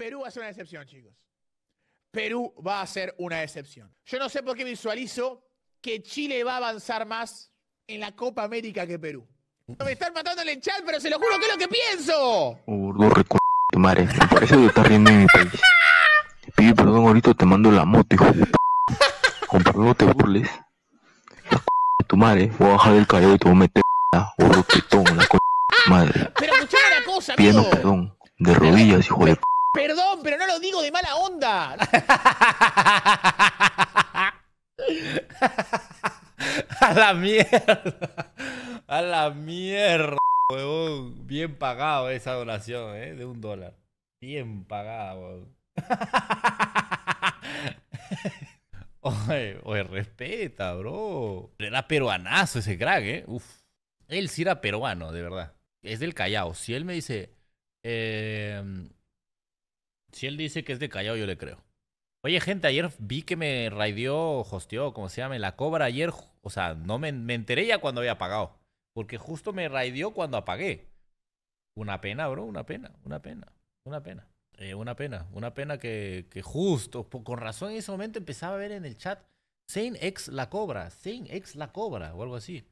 Perú va a ser una excepción, chicos. Perú va a ser una excepción. Yo no sé por qué visualizo que Chile va a avanzar más en la Copa América que Perú. Me están matando en el chat, pero se lo juro que es lo que pienso. Oh, Burro, tu madre. Por eso que estás riendo en mi país. Te pido perdón ahorita, te mando la moto, hijo de p. Con perdón no te burles. La c de tu madre. Voy a bajar el cabello y te voy a meter la la c de tu madre. Pero escuchame una cosa, amigo. Pidiendo perdón. De rodillas, hijo de Perdón, pero no lo digo de mala onda. A la mierda. A la mierda, Bien pagado esa donación, ¿eh? De un dólar. Bien pagado, Oye, respeta, bro. Era peruanazo ese crack, ¿eh? Uf. Él sí era peruano, de verdad. Es del Callao. Si él me dice... Eh si él dice que es de Callao, yo le creo. Oye, gente, ayer vi que me raidió, hosteó, como se llame, la cobra ayer. O sea, no me, enteré ya cuando había apagado. Porque justo me raidió cuando apagué. Una pena, bro, una pena, una pena, una pena. Eh, una pena, una pena que, justo, con razón en ese momento empezaba a ver en el chat Saint Ex la cobra, Saint Ex la cobra o algo así.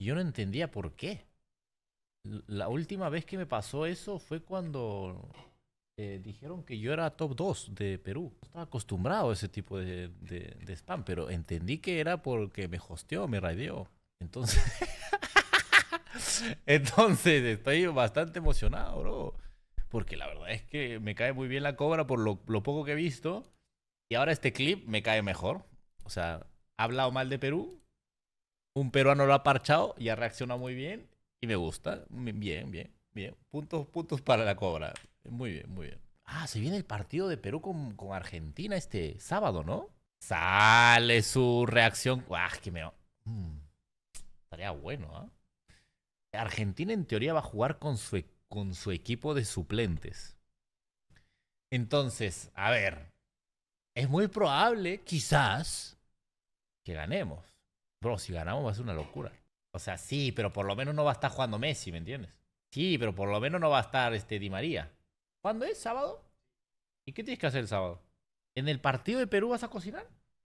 Y yo no entendía por qué. La última vez que me pasó eso fue cuando eh, dijeron que yo era top 2 de Perú. Estaba acostumbrado a ese tipo de, spam, pero entendí que era porque me hosteó, me radió. Entonces, entonces estoy bastante emocionado, bro. Porque la verdad es que me cae muy bien la cobra por lo, lo poco que he visto. Y ahora este clip me cae mejor. O sea, ha hablado mal de Perú. Un peruano lo ha parchado y ha reaccionado muy bien. Y me gusta. Bien, bien puntos, puntos para la cobra. Muy bien, muy bien. Ah, se viene el partido de Perú con, Argentina este sábado, ¿no? Sale su reacción. ¡Ah, que me... Mm, estaría bueno, ¿ah? Argentina en teoría va a jugar con su, e, con su equipo de suplentes. Entonces, a ver, es muy probable, quizás, que ganemos. Bro, si ganamos va a ser una locura. O sea, sí, pero por lo menos no va a estar jugando Messi, ¿me entiendes? Sí, pero por lo menos no va a estar este Di María. ¿Cuándo es? ¿Sábado? ¿Y qué tienes que hacer el sábado? ¿En el partido de Perú vas a cocinar?